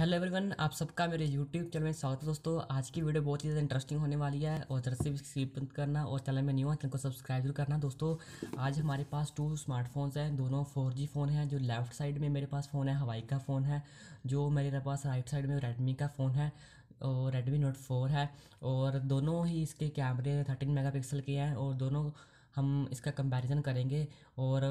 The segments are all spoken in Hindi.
हेलो एवरीवन आप सबका मेरे यूट्यूब चैनल में स्वागत है दोस्तों आज की वीडियो बहुत ही ज़्यादा इंटरेस्टिंग होने वाली है और जरूर से भी करना और चैनल में न्यू है चैनल को सब्सक्राइब जरूर करना दोस्तों आज हमारे पास टू स्मार्टफोन्स हैं दोनों 4G फ़ोन हैं जो लेफ्ट साइड में मेरे पास फ़ोन है हवाई का फ़ोन है जो मेरे पास राइट साइड में रेडमी का फ़ोन है और रेडमी नोट फोर है और दोनों ही इसके कैमरे थर्टीन मेगा के हैं और दोनों हम इसका कंपैरिजन करेंगे और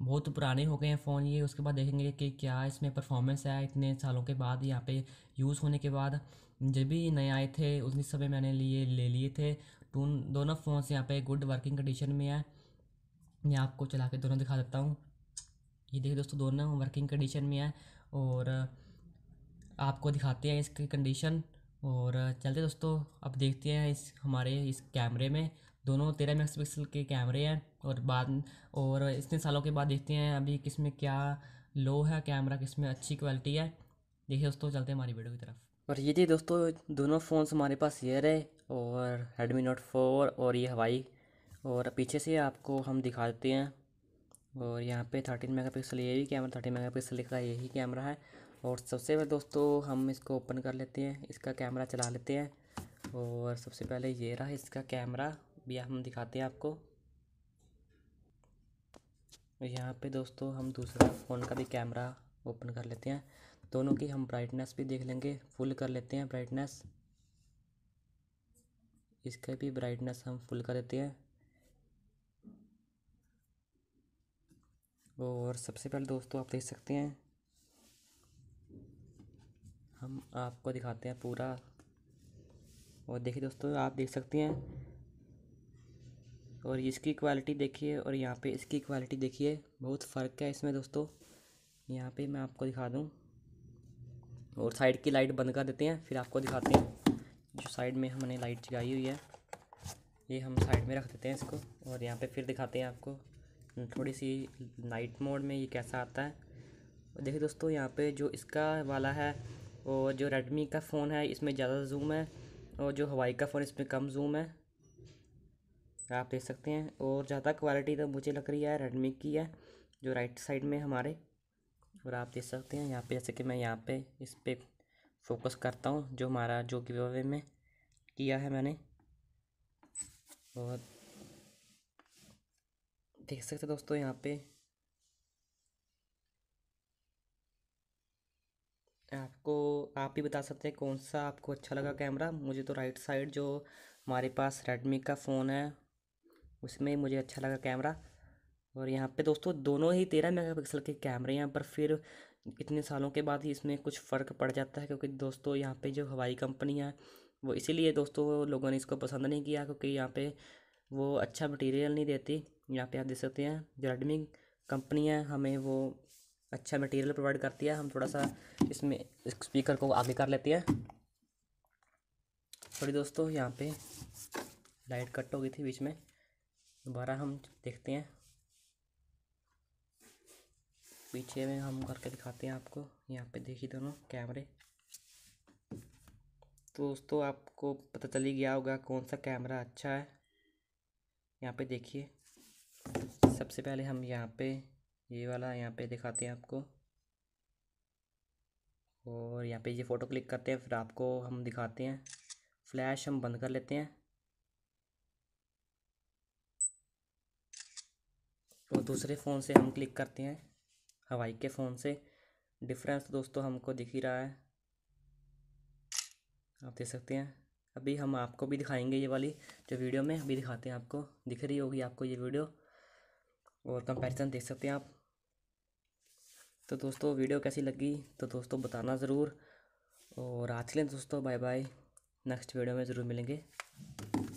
बहुत पुराने हो गए हैं फ़ोन ये उसके बाद देखेंगे कि क्या इसमें परफॉर्मेंस है इतने सालों के बाद यहाँ पे यूज़ होने के बाद जब भी नए आए थे उसी समय मैंने लिए ले लिए थे टून तो दोनों फ़ोन्स यहाँ पे गुड वर्किंग कंडीशन में है मैं आपको चला के दोनों दिखा देता हूँ ये देखिए दोस्तों दोनों वर्किंग कंडीशन में है और आपको दिखाते हैं इसकी कंडीशन और चलते दोस्तों अब देखते हैं इस हमारे इस कैमरे में दोनों तेरह मेगा पिक्सल के कैमरे हैं और बाद और इतने सालों के बाद देखते हैं अभी किस में क्या लो है कैमरा किस में अच्छी क्वालिटी है देखिए दोस्तों चलते हैं हमारी वीडियो की तरफ और ये जी दोस्तों दोनों फ़ोन्स हमारे पास ये रहे और रेडमी नोट फोर और ये हवाई और पीछे से आपको हम दिखा देते हैं और यहाँ पे थर्टीन मेगा पिक्सल ये भी कैमरा थर्टीन मेगा पिक्सल का यही कैमरा है और सबसे पहले दोस्तों हम इसको ओपन कर लेते हैं इसका कैमरा चला लेते हैं और सबसे पहले ये रहा इसका कैमरा भी हम दिखाते हैं आपको यहाँ पे दोस्तों हम दूसरा फ़ोन का भी कैमरा ओपन कर लेते हैं दोनों की हम ब्राइटनेस भी देख लेंगे फुल कर लेते हैं ब्राइटनेस इसका भी ब्राइटनेस हम फुल कर देते हैं और सबसे पहले दोस्तों आप देख सकते हैं हम आपको दिखाते हैं पूरा और देखिए दोस्तों आप देख सकते हैं और इसकी क्वालिटी देखिए और यहाँ पे इसकी क्वालिटी देखिए बहुत फ़र्क है इसमें दोस्तों यहाँ पे मैं आपको दिखा दूँ और साइड की लाइट बंद कर देते हैं फिर आपको दिखाते हैं जो साइड में हमने लाइट जगाई हुई है ये हम साइड में रख देते हैं इसको और यहाँ पे फिर दिखाते हैं आपको थोड़ी सी नाइट मोड में ये कैसा आता है देखिए दोस्तों यहाँ पे जो इसका वाला है और जो रेडमी का फ़ोन है इसमें ज़्यादा जूम है और जो हवाई का फ़ोन इसमें कम जूम है आप देख सकते हैं और ज़्यादा क्वालिटी तो मुझे लग रही है रेडमी की है जो राइट साइड में हमारे और आप देख सकते हैं यहाँ पे जैसे कि मैं यहाँ पे इस पर फोकस करता हूँ जो हमारा जो गिव अवे में किया है मैंने और देख सकते दोस्तों यहाँ पे आपको आप ही बता सकते हैं कौन सा आपको अच्छा लगा कैमरा मुझे तो राइट साइड जो हमारे पास रेडमी का फ़ोन है उसमें मुझे अच्छा लगा कैमरा और यहाँ पे दोस्तों दोनों ही तेरह मेगापिक्सल के कैमरे हैं पर फिर इतने सालों के बाद ही इसमें कुछ फ़र्क पड़ जाता है क्योंकि दोस्तों यहाँ पे जो हवाई कंपनी है वो इसीलिए दोस्तों लोगों ने इसको पसंद नहीं किया क्योंकि यहाँ पे वो अच्छा मटेरियल नहीं देती यहाँ पे आप देख सकते हैं जो रेडमी कंपनी है हमें वो अच्छा मटेरियल प्रोवाइड करती है हम थोड़ा सा इसमें स्पीकर को आगे कर लेते हैं थोड़ी दोस्तों यहाँ पे लाइट कट हो गई थी बीच में दोबारा हम देखते हैं पीछे में हम करके दिखाते हैं आपको यहाँ पे देखिए दोनों कैमरे तो दोस्तों आपको पता चल ही गया होगा कौन सा कैमरा अच्छा है यहाँ पे देखिए सबसे पहले हम यहाँ पे ये वाला यहाँ पे दिखाते हैं आपको और यहाँ पे ये फ़ोटो क्लिक करते हैं फिर आपको हम दिखाते हैं फ्लैश हम बंद कर लेते हैं तो दूसरे फ़ोन से हम क्लिक करते हैं हवाई के फ़ोन से डिफरेंस दोस्तों हमको दिख ही रहा है आप देख सकते हैं अभी हम आपको भी दिखाएंगे ये वाली जो वीडियो में अभी दिखाते हैं आपको दिख रही होगी आपको ये वीडियो और कंपैरिजन देख सकते हैं आप तो दोस्तों वीडियो कैसी लगी तो दोस्तों बताना ज़रूर और आज के लिए दोस्तों बाय बाय नेक्स्ट वीडियो में ज़रूर मिलेंगे